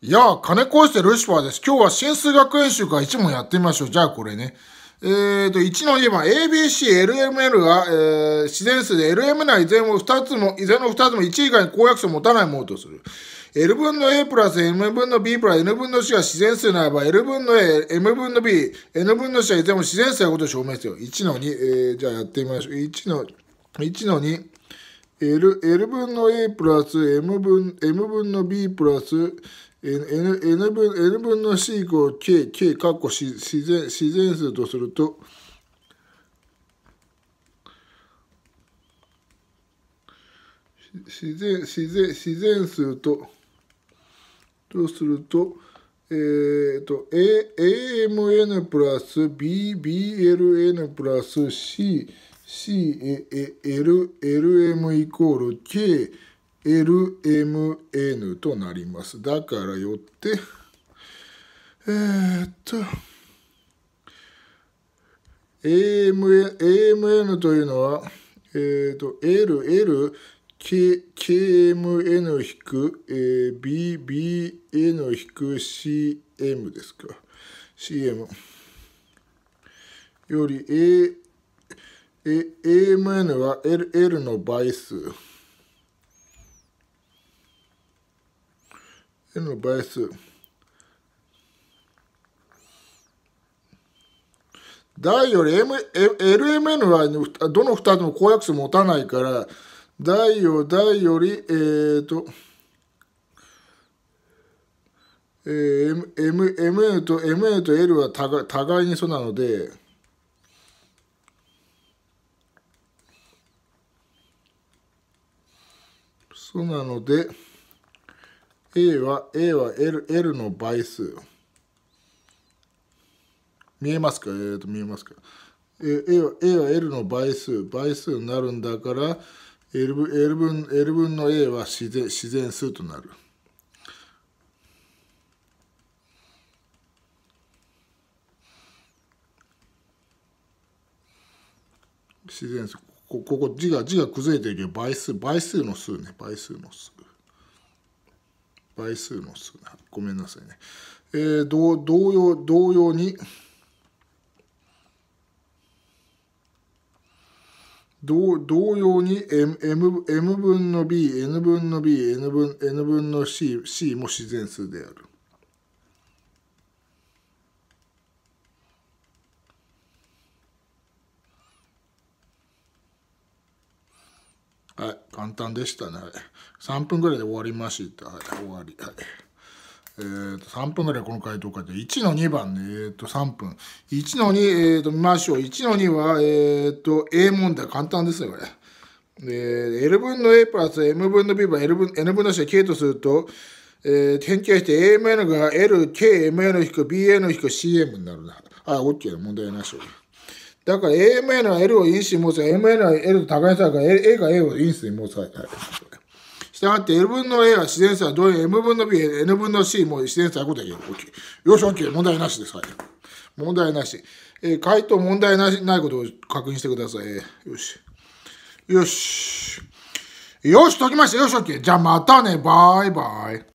いやあ、金越してルシファーです。今日は新数学演習から1問やってみましょう。じゃあこれね。えーと、1の2番、ABC、LML が、えー、自然数で LM な内全部2つも、以前の2つも1以外に公約数を持たないものとする。L 分の A プラス M 分の B プラス N 分の C が自然数ならば、L 分の A、M 分の B、N 分の C はいずも自然数うことを証明せよ。1の2、えー、じゃあやってみましょう。1の、1の2。L, L 分の A プラス M 分 M 分の B プラス N, N, 分 N 分の C イコール K、K かっこ自然自然数とすると、自然自然自然数と、とすると、えーと、A、AMN プラス BBLN プラス C、CLM イコール KLMN となります。だからよって、えー、っと、AMN, AMN というのは、えー、っと、L、L、K、KMN 引く、A. BBN 引く CM ですか。CM より A え AMN は LL の倍数 L の倍数大より M LMN はどの2つも公約数持たないから大よ大よりえっ、ー、とえー、M, M, n と MA と L は互いにそうなので。そうなので A は A は L, L の倍数見えますかえっ、ー、と見えますか A は A は L の倍数倍数になるんだから L 分 L 分 L 分の A は自然自然数となる。自然数ここ字が字が崩れてるけど倍数倍数の数ね倍数の数倍数の数ごめんなさいねえー、同同様同様に同同様に M, M, M 分の B、N 分の B、N 分 N 分の C, C も自然数である。簡単でしたね。3分ぐらいで終わりました。はい、終わり。はい。えー、と3分ぐらいこの回答書いて1の2番ね、えー、と3分1の2、えー、と見ましょう1の2は、えー、と A 問題簡単ですよ、これ。L 分の A プラス M 分の B は分 N 分の C は K とすると、えー、変形して AMN が LKMN-BN-CM になるな。あ、OK 問題なし。だから AMN は L を因子に持つ。AMN は L と高いさだか A が A を因子に持つ。したがって L 分の A は自然数は同様 M 分の B、N 分の C も自然数はことできる。OK。よし、OK。問題なしです。はい。問題なし。えー、回答問題なしないことを確認してください。えー、よし。よし。よし、解きました。よし、OK。じゃあまたね。バイバイ。